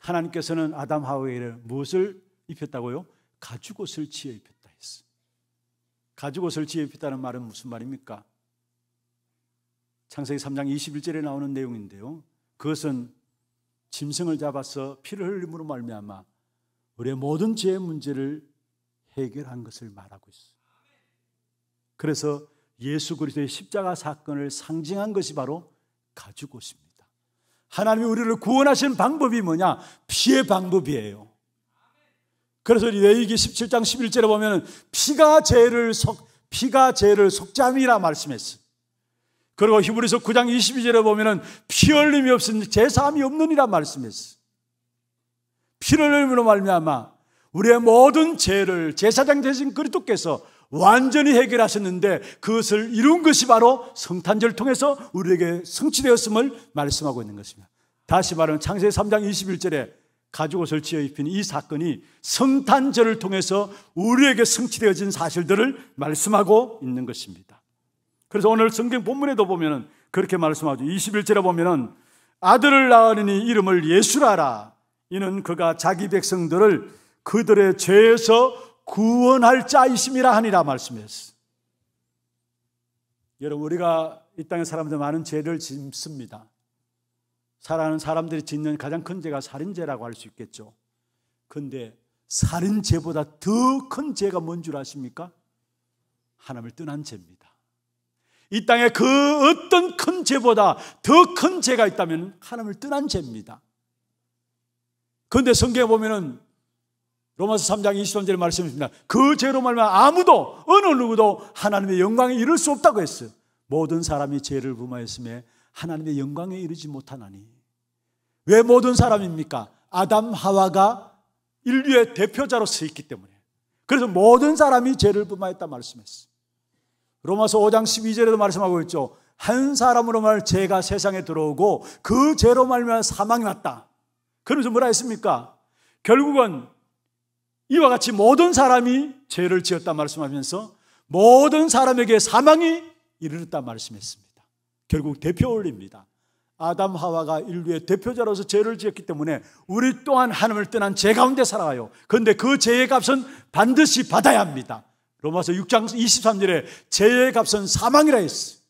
하나님께서는 아담 하와에 무엇을 입혔다고요? 가죽 옷을 지어 입혔다 했어. 가죽 옷을 지어 입혔다는 말은 무슨 말입니까? 창세기 3장 21절에 나오는 내용인데요. 그것은 짐승을 잡아서 피를 흘림으로 말미암아 우리의 모든 죄의 문제를 해결한 것을 말하고 있어요. 그래서 예수 그리스도의 십자가 사건을 상징한 것이 바로 가지고 오니다 하나님이 우리를 구원하시 방법이 뭐냐? 피의 방법이에요. 그래서 레위기 17장 11절에 보면 피가 죄를 속 피가 죄를 속잠이라 말씀했어 그리고 히브리서 9장 22절에 보면피 흘림이 없은 제사함이 없느니라 말씀했어 피를 흘림으로 말미암아 우리의 모든 죄를 제사장 되신 그리스도께서 완전히 해결하셨는데 그것을 이룬 것이 바로 성탄절 통해서 우리에게 성취되었음을 말씀하고 있는 것입니다. 다시 말하면 창세 3장 21절에 가죽옷을 지어 입힌 이 사건이 성탄절을 통해서 우리에게 성취되어진 사실들을 말씀하고 있는 것입니다. 그래서 오늘 성경 본문에도 보면 그렇게 말씀하죠. 21절에 보면 아들을 낳으니 이름을 예수라라. 이는 그가 자기 백성들을 그들의 죄에서 구원할 자이심이라 하니라 말씀했어. 여러분 우리가 이 땅의 사람들 많은 죄를 짓습니다. 살아가는 사람들이 짓는 가장 큰 죄가 살인죄라고 할 수 있겠죠. 근데 살인죄보다 더 큰 죄가 뭔 줄 아십니까? 하나님을 떠난 죄입니다. 이 땅에 그 어떤 큰 죄보다 더 큰 죄가 있다면 하나님을 떠난 죄입니다. 그런데 성경에 보면은 로마서 3장 23절에 말씀입니다. 그 죄로 말면 아무도 어느 누구도 하나님의 영광에 이를 수 없다고 했어요. 모든 사람이 죄를 범하였음에 하나님의 영광에 이르지 못하나니. 왜 모든 사람입니까? 아담 하와가 인류의 대표자로 서 있기 때문에. 그래서 모든 사람이 죄를 범하였다 말씀했어요. 로마서 5장 12절에도 말씀하고 있죠. 한 사람으로 말 죄가 세상에 들어오고 그 죄로 말면 사망이 났다. 그러면서 뭐라 했습니까? 결국은 이와 같이 모든 사람이 죄를 지었다 말씀하면서 모든 사람에게 사망이 이르렀다 말씀했습니다. 결국 대표 올립니다. 아담 하와가 인류의 대표자로서 죄를 지었기 때문에 우리 또한 하나을 떠난 죄 가운데 살아가요. 그런데 그 죄의 값은 반드시 받아야 합니다. 로마서 6장 23절에 죄의 값은 사망이라 했어요.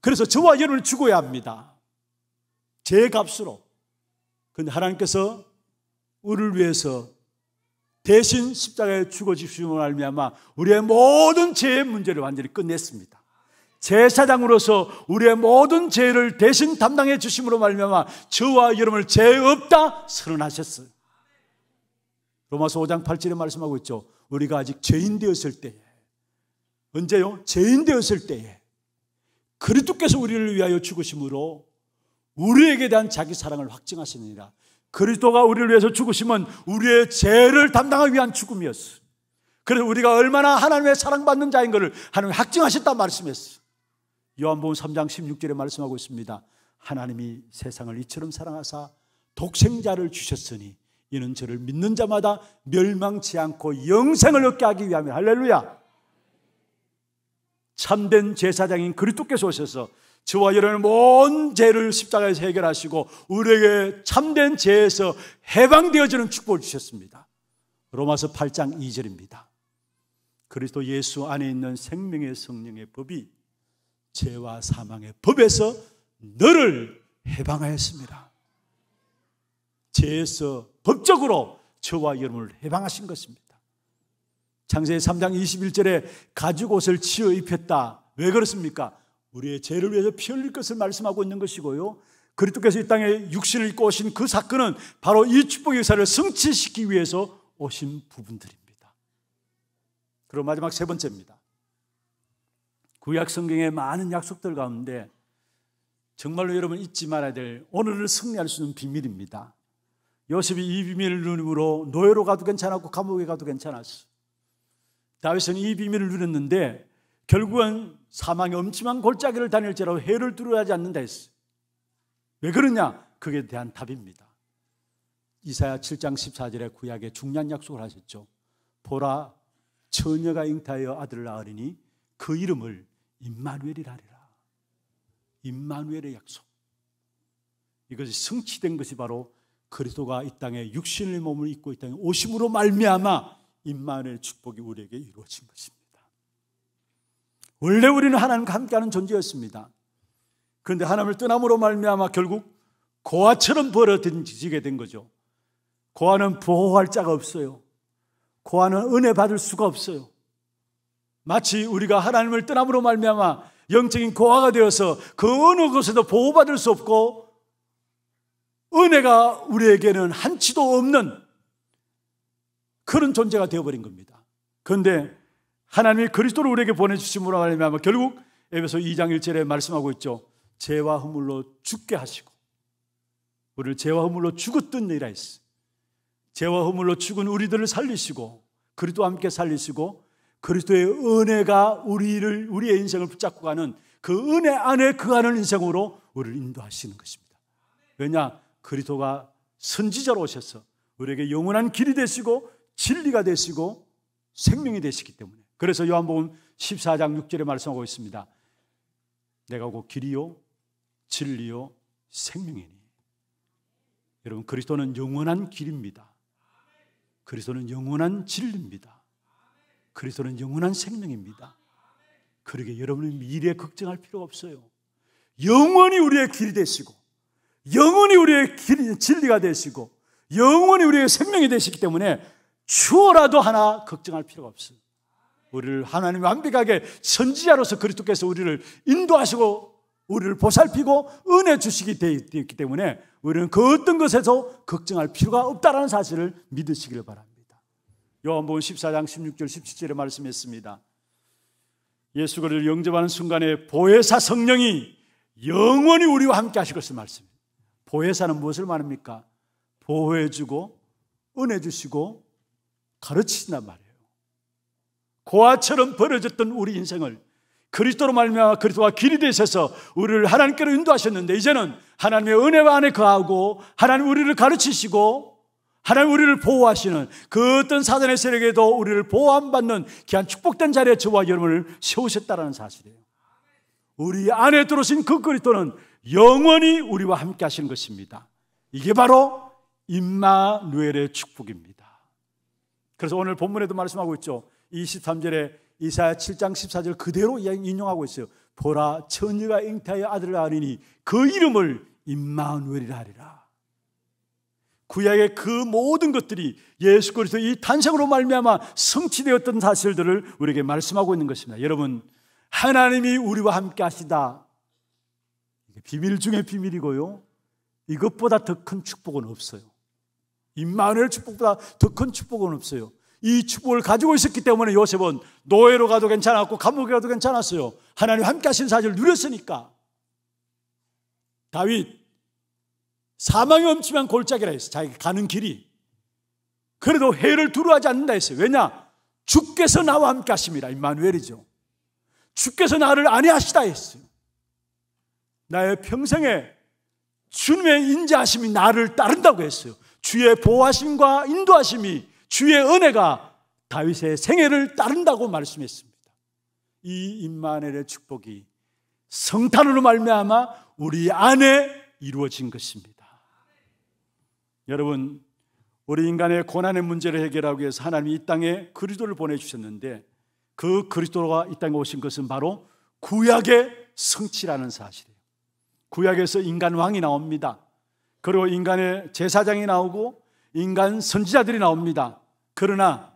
그래서 저와 여러분을 죽어야 합니다. 죄의 값으로. 그데 하나님께서 우리를 위해서 대신 십자가에 죽어 주심으로 알미암아 우리의 모든 죄의 문제를 완전히 끝냈습니다. 제사장으로서 우리의 모든 죄를 대신 담당해 주심으로 말미암아 저와 여러분을 죄 없다 선언하셨어요. 로마서 5장 8절에 말씀하고 있죠. 우리가 아직 죄인 되었을 때 언제요? 죄인 되었을 때에 그리스도께서 우리를 위하여 죽으심으로 우리에게 대한 자기 사랑을 확증하시느니라. 그리스도가 우리를 위해서 죽으심은 우리의 죄를 담당하기 위한 죽음이었어. 그래서 우리가 얼마나 하나님의 사랑받는 자인 것을 하나님이 확증하셨다 말씀했어. 요한복음 3장 16절에 말씀하고 있습니다. 하나님이 세상을 이처럼 사랑하사 독생자를 주셨으니 이는 저를 믿는 자마다 멸망치 않고 영생을 얻게 하기 위함이 할렐루야. 참된 제사장인 그리스도께서 오셔서 저와 여러분의 모든 죄를 십자가에서 해결하시고 우리에게 참된 죄에서 해방되어지는 축복을 주셨습니다. 로마서 8장 2절입니다. 그리스도 예수 안에 있는 생명의 성령의 법이 죄와 사망의 법에서 너를 해방하였습니다. 죄에서 법적으로 저와 여러분을 해방하신 것입니다. 창세 3장 21절에 가죽 옷을 치어 입혔다. 왜 그렇습니까? 우리의 죄를 위해서 피 흘릴 것을 말씀하고 있는 것이고요. 그리스도께서 이 땅에 육신을 입고 오신 그 사건은 바로 이 축복의 역사를 성취시키기 위해서 오신 부분들입니다. 그리고 마지막 세 번째입니다. 구약 그 성경의 많은 약속들 가운데 정말로 여러분 잊지 말아야 될 오늘을 승리할 수 있는 비밀입니다. 요셉이 이 비밀을 누림으로 노예로 가도 괜찮았고 감옥에 가도 괜찮았어. 다윗은 이 비밀을 누렸는데 결국은 사망의 엄침한 골짜기를 다닐지라도 해를 두려워하지 않는다 했어요. 왜 그러냐? 그게 대한 답입니다. 이사야 7장 14절에 구약에 중요한 약속을 하셨죠. 보라 처녀가 잉타하여 아들을 낳으리니 그 이름을 임마누엘이라 하리라. 임마누엘의 약속. 이것이 성취된 것이 바로 그리스도가 이 땅에 육신의 몸을 입고 이 땅에 오심으로 말미암아 임마누엘 축복이 우리에게 이루어진 것입니다. 원래 우리는 하나님과 함께하는 존재였습니다. 그런데 하나님을 떠남으로 말미암아 결국 고아처럼 벌어지게 된 거죠. 고아는 보호할 자가 없어요. 고아는 은혜 받을 수가 없어요. 마치 우리가 하나님을 떠남으로 말미암아 영적인 고아가 되어서 그 어느 곳에도 보호받을 수 없고 은혜가 우리에게는 한치도 없는 그런 존재가 되어버린 겁니다. 그런데 하나님이 그리스도를 우리에게 보내주심으로 말미암아 결국 에베소 2장 1절에 말씀하고 있죠. 죄와 허물로 죽게 하시고 우리를 죄와 허물로 죽었던 이라이스 죄와 허물로 죽은 우리들을 살리시고 그리스도와 함께 살리시고 그리스도의 은혜가 우리를 우리의 인생을 붙잡고 가는 그 은혜 안에 그하는 인생으로 우리를 인도하시는 것입니다. 왜냐 그리스도가 선지자로 오셔서 우리에게 영원한 길이 되시고 진리가 되시고 생명이 되시기 때문에 그래서 요한복음 14장 6절에 말씀하고 있습니다. 내가 곧 길이요, 진리요, 생명이니. 여러분, 그리스도는 영원한 길입니다. 그리스도는 영원한 진리입니다. 그리스도는 영원한 생명입니다. 그러게 여러분은 미래에 걱정할 필요 없어요. 영원히 우리의 길이 되시고, 영원히 우리의 길, 진리가 되시고, 영원히 우리의 생명이 되시기 때문에 추워라도 하나 걱정할 필요가 없어요. 우리를 하나님 완벽하게 선지자로서 그리스도께서 우리를 인도하시고 우리를 보살피고 은혜 주시기 되어 있기 때문에 우리는 그 어떤 것에서 걱정할 필요가 없다라는 사실을 믿으시기를 바랍니다. 요한복음 14장 16절 17절에 말씀했습니다. 예수 그를 영접하는 순간에 보혜사 성령이 영원히 우리와 함께 하실 것을 말씀니다 보혜사는 무엇을 말합니까? 보호해 주고 은혜 주시고 가르치신단 말이에요. 고아처럼 버려졌던 우리 인생을 그리스도로 말미암아 그리스도와 길이 되셔서 우리를 하나님께로 인도하셨는데 이제는 하나님의 은혜 와 안에 거하고 하나님 우리를 가르치시고 하나님 우리를 보호하시는 그 어떤 사단의 세력에도 우리를 보호함받는 귀한 축복된 자리에 저와 여러분을 세우셨다는 사실이에요. 우리 안에 들어오신 그 그리스도는 영원히 우리와 함께 하시는 것입니다. 이게 바로 임마누엘의 축복입니다. 그래서 오늘 본문에도 말씀하고 있죠. 23절에 이사야 7장 14절 그대로 인용하고 있어요. 보라 천지가 잉태하여 아들을 낳으니그 이름을 임마누엘이라 하리라. 구약의 그 모든 것들이 예수 그리스도 이 탄생으로 말미암아 성취되었던 사실들을 우리에게 말씀하고 있는 것입니다. 여러분 하나님이 우리와 함께 하시다. 비밀 중의 비밀이고요. 이것보다 더 큰 축복은 없어요. 임마누엘 축복보다 더 큰 축복은 없어요. 이 축복을 가지고 있었기 때문에 요셉은 노예로 가도 괜찮았고 감옥에 가도 괜찮았어요. 하나님 함께 하신 사실을 누렸으니까. 다윗 사망이 없지만 골짜기라 했어. 자기 가는 길이. 그래도 해를 두려워하지 않는다 했어요. 왜냐? 주께서 나와 함께 하십니다. 임마누엘이죠. 주께서 나를 안해하시다 했어요. 나의 평생에 주님의 인자하심이 나를 따른다고 했어요. 주의 보호하심과 인도하심이 주의 은혜가 다윗의 생애를 따른다고 말씀했습니다. 이임마누의 축복이 성탄으로 말미암아 우리 안에 이루어진 것입니다. 여러분, 우리 인간의 고난의 문제를 해결하기 위해서 하나님이 이 땅에 그리스도를 보내 주셨는데 그 그리스도가 이 땅에 오신 것은 바로 구약의 성취라는 사실이에요. 구약에서 인간 왕이 나옵니다. 그리고 인간의 제사장이 나오고 인간 선지자들이 나옵니다. 그러나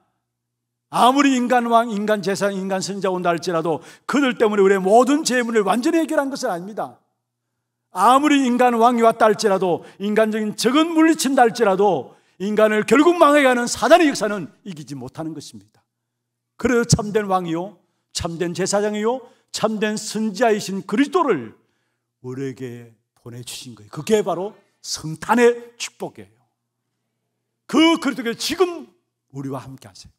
아무리 인간 왕, 인간 제사장, 인간 선지자 온다 할지라도 그들 때문에 우리의 모든 재물을 완전히 해결한 것은 아닙니다. 아무리 인간 왕이 왔다 할지라도 인간적인 적은 물리친다 할지라도 인간을 결국 망하게 하는 사단의 역사는 이기지 못하는 것입니다. 그래서 참된 왕이요, 참된 제사장이요, 참된 선지자이신 그리스도를 우리에게 보내주신 거예요. 그게 바로 성탄의 축복이에요. 그 그리스도께서 지금 우리와 함께 하세요.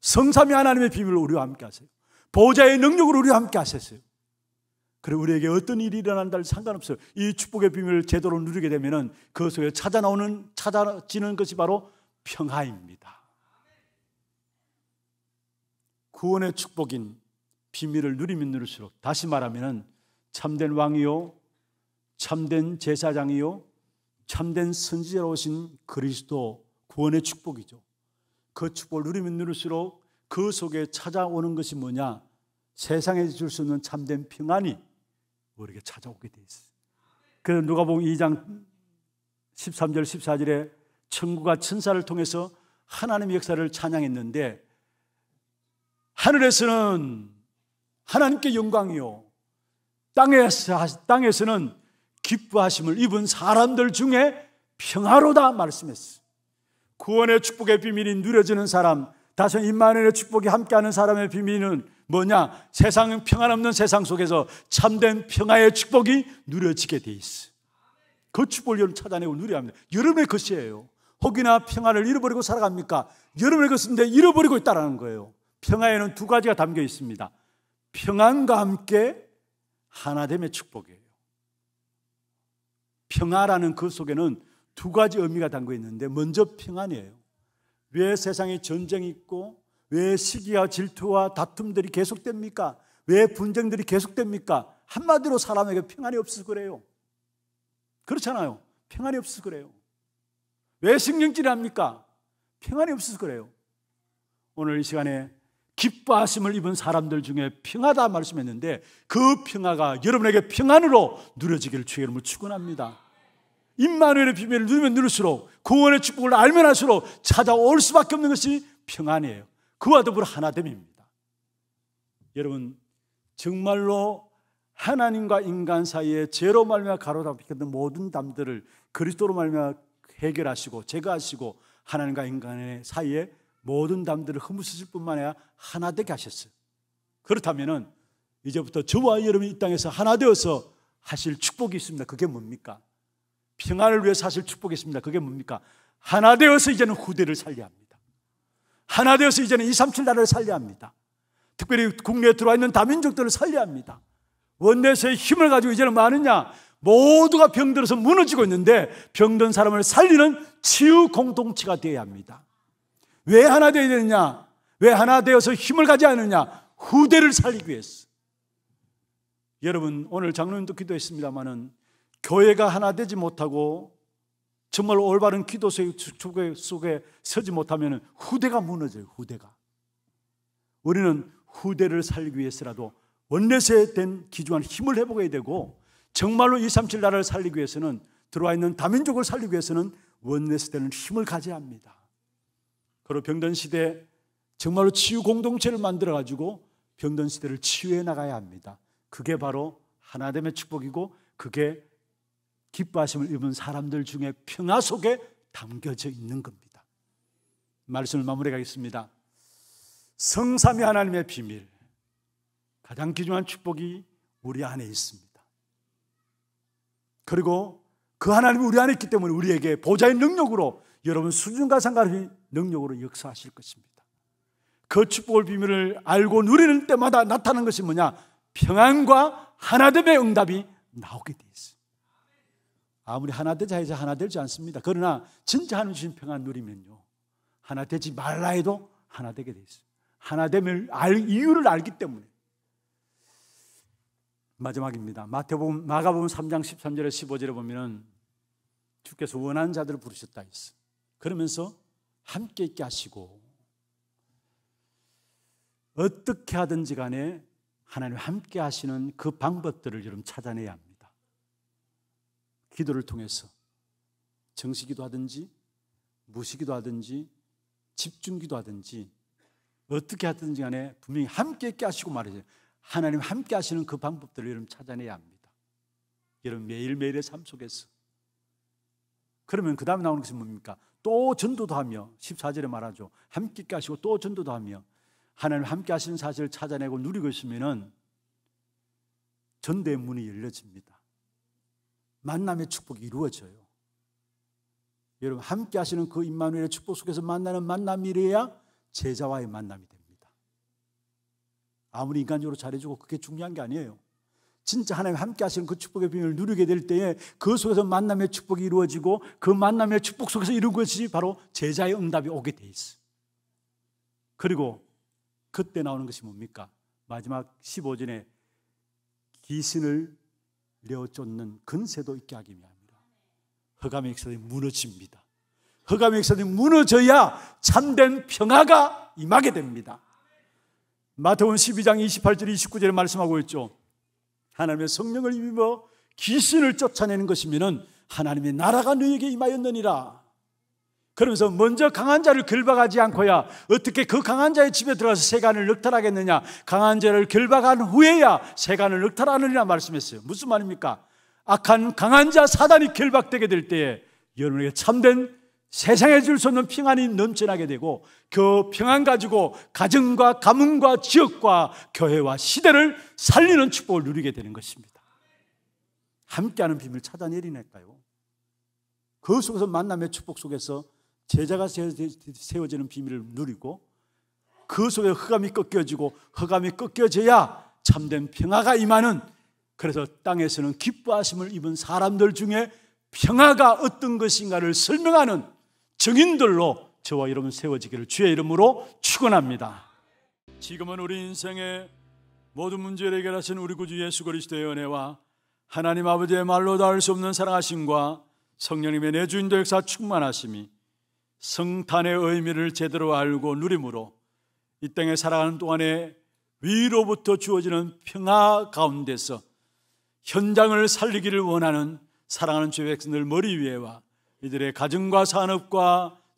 성삼위 하나님의 비밀을 우리와 함께 하세요. 보좌의 능력으로 우리와 함께 하셨어요. 그리고 우리에게 어떤 일이 일어난다를 상관없어요. 이 축복의 비밀을 제대로 누리게 되면은 그 속에 찾아 나오는 찾아지는 것이 바로 평화입니다. 구원의 축복인 비밀을 누리면 누릴수록 다시 말하면은 참된 왕이요, 참된 제사장이요, 참된 선지자로 오신 그리스도 구원의 축복이죠. 그 축복을 누리면 누를수록 그 속에 찾아오는 것이 뭐냐? 세상에 줄 수 있는 참된 평안이 우리에게 찾아오게 돼 있어요. 그래서 누가복음 2장 13절 14절에 천구가 천사를 통해서 하나님의 역사를 찬양했는데 하늘에서는 하나님께 영광이요 땅에서 땅에서는 기뻐하심을 입은 사람들 중에 평화로다 말씀했어 구원의 축복의 비밀이 누려지는 사람, 다선 임마의 축복이 함께하는 사람의 비밀은 뭐냐? 세상 평안 없는 세상 속에서 참된 평화의 축복이 누려지게 돼 있어. 그 축복을 여러분 찾아내고 누려야 합니다. 여러분의 것이에요. 혹이나 평화를 잃어버리고 살아갑니까? 여러분의 것인데 잃어버리고 있다라는 거예요. 평화에는 두 가지가 담겨 있습니다. 평안과 함께 하나됨의 축복이에요. 평화라는 그 속에는 두 가지 의미가 담겨 있는데 먼저 평안이에요. 왜 세상에 전쟁이 있고 왜 시기와 질투와 다툼들이 계속됩니까? 왜 분쟁들이 계속됩니까? 한마디로 사람에게 평안이 없어서 그래요. 그렇잖아요. 평안이 없어서 그래요. 왜 신경질을 합니까? 평안이 없어서 그래요. 오늘 이 시간에 기뻐하심을 입은 사람들 중에 평화다 말씀했는데 그 평화가 여러분에게 평안으로 누려지기를 주의 이름으로 축원합니다. 임마누엘의 비밀을 누르면 누를수록 구원의 축복을 알면 할수록 찾아올 수밖에 없는 것이 평안이에요. 그와 더불어 하나됨입니다. 여러분 정말로 하나님과 인간 사이에 죄로 말미 가로막혔던 모든 담들을 그리스도로 말미 해결하시고 제거하시고 하나님과 인간의 사이에 모든 담들을 허무스실 뿐만 아니라 하나 되게 하셨어요. 그렇다면 이제부터 저와 여러분이 이 땅에서 하나 되어서 하실 축복이 있습니다. 그게 뭡니까? 평화를 위해서 하실 축복이 있습니다. 그게 뭡니까? 하나 되어서 이제는 후대를 살려야 합니다. 하나 되어서 이제는 2, 3, 7 나라를 살려야 합니다. 특별히 국내에 들어와 있는 다민족들을 살려야 합니다. 원내에서의 힘을 가지고 이제는 많으냐? 뭐 모두가 병들어서 무너지고 있는데 병든 사람을 살리는 치유 공동체가 되어야 합니다. 왜 하나 되어야 되느냐? 왜 하나 되어서 힘을 가지 않느냐? 후대를 살리기 위해서. 여러분, 오늘 장로님도 기도했습니다만은 교회가 하나 되지 못하고 정말 올바른 기도 속에 서지 못하면 후대가 무너져요, 후대가. 우리는 후대를 살리기 위해서라도 원내세에 된 기조한 힘을 회복해 되고 정말로 237 나라를 살리기 위해서는 들어와 있는 다민족을 살리기 위해서는 원내세 되는 힘을 가져야 합니다. 바로 병든 시대 정말로 치유 공동체를 만들어 가지고 병든 시대를 치유해 나가야 합니다. 그게 바로 하나됨의 축복이고 그게 기뻐하심을 입은 사람들 중에 평화 속에 담겨져 있는 겁니다. 말씀을 마무리하겠습니다. 성삼위 하나님의 비밀 가장 귀중한 축복이 우리 안에 있습니다. 그리고 그 하나님이 우리 안에 있기 때문에 우리에게 보좌의 능력으로 여러분 수준과 상관없이 능력으로 역사하실 것입니다. 그 축복을 비밀을 알고 누리는 때마다 나타나는 것이 뭐냐? 평안과 하나됨의 응답이 나오게 돼 있어요. 아무리 하나 되자 해서 하나 되지 않습니다. 그러나 진짜 하나님 주신 평안 누리면요. 하나 되지 말라 해도 하나 되게 돼 있어요. 하나 되면 알, 이유를 알기 때문에. 마지막입니다. 마태복음 마가복음 3장 13절에 15절에 보면은 주께서 원하는 자들을 부르셨다 있어. 그러면서 함께 있게 하시고 어떻게 하든지 간에 하나님 함께 하시는 그 방법들을 여러분 찾아내야 합니다. 기도를 통해서 정시기도 하든지 무시기도 하든지 집중기도 하든지 어떻게 하든지 간에 분명히 함께 있게 하시고 말이죠. 하나님 함께 하시는 그 방법들을 여러분 찾아내야 합니다. 여러분 매일매일의 삶 속에서 그러면 그 다음에 나오는 것이 뭡니까? 또 전도도 하며 14절에 말하죠. 함께 가시고 또 전도도 하며 하나님 함께 하시는 사실을 찾아내고 누리고 있으면 전대 문이 열려집니다. 만남의 축복이 이루어져요. 여러분 함께 하시는 그 임마누엘의 축복 속에서 만나는 만남이래야 제자와의 만남이 됩니다. 아무리 인간적으로 잘해주고 그게 중요한 게 아니에요. 진짜 하나님 함께 하시는 그 축복의 비밀을 누리게 될 때에 그 속에서 만남의 축복이 이루어지고 그 만남의 축복 속에서 이룬 것이 바로 제자의 응답이 오게 돼 있어. 그리고 그때 나오는 것이 뭡니까? 마지막 15절에 귀신을 내어 쫓는 근세도 있게 하기 위함이라. 허감의 역사들이 무너집니다. 허감의 역사들이 무너져야 참된 평화가 임하게 됩니다. 마태복음 12장 28절 29절에 말씀하고 있죠. 하나님의 성령을 입어 귀신을 쫓아내는 것이면은 하나님의 나라가 너에게 임하였느니라. 그러면서 먼저 강한 자를 결박하지 않고야 어떻게 그 강한 자의 집에 들어가서 세간을 넉탈하겠느냐 강한 자를 결박한 후에야 세간을 넉탈하느니라 말씀했어요 무슨 말입니까? 악한 강한 자 사단이 결박되게 될 때에 여러분에게 참된 세상에 줄 수 없는 평안이 넘쳐나게 되고 그 평안 가지고 가정과 가문과 지역과 교회와 시대를 살리는 축복을 누리게 되는 것입니다. 함께하는 비밀 찾아내리낼까요? 그 속에서 만남의 축복 속에서 제자가 세워지는 비밀을 누리고 그 속에 흑암이 꺾여지고 흑암이 꺾여져야 참된 평화가 임하는 그래서 땅에서는 기뻐하심을 입은 사람들 중에 평화가 어떤 것인가를 설명하는 증인들로 저와 여러분 세워지기를 주의 이름으로 축원합니다. 지금은 우리 인생의 모든 문제를 해결하신 우리 구주 예수 그리스도의 은혜와 하나님 아버지의 말로 닿을 수 없는 사랑하심과 성령님의 내 주인도 역사 충만하심이 성탄의 의미를 제대로 알고 누림으로 이 땅에 살아가는 동안에 위로부터 주어지는 평화 가운데서 현장을 살리기를 원하는 사랑하는 주의 백성들 머리 위에와 이들의 가정과 산업과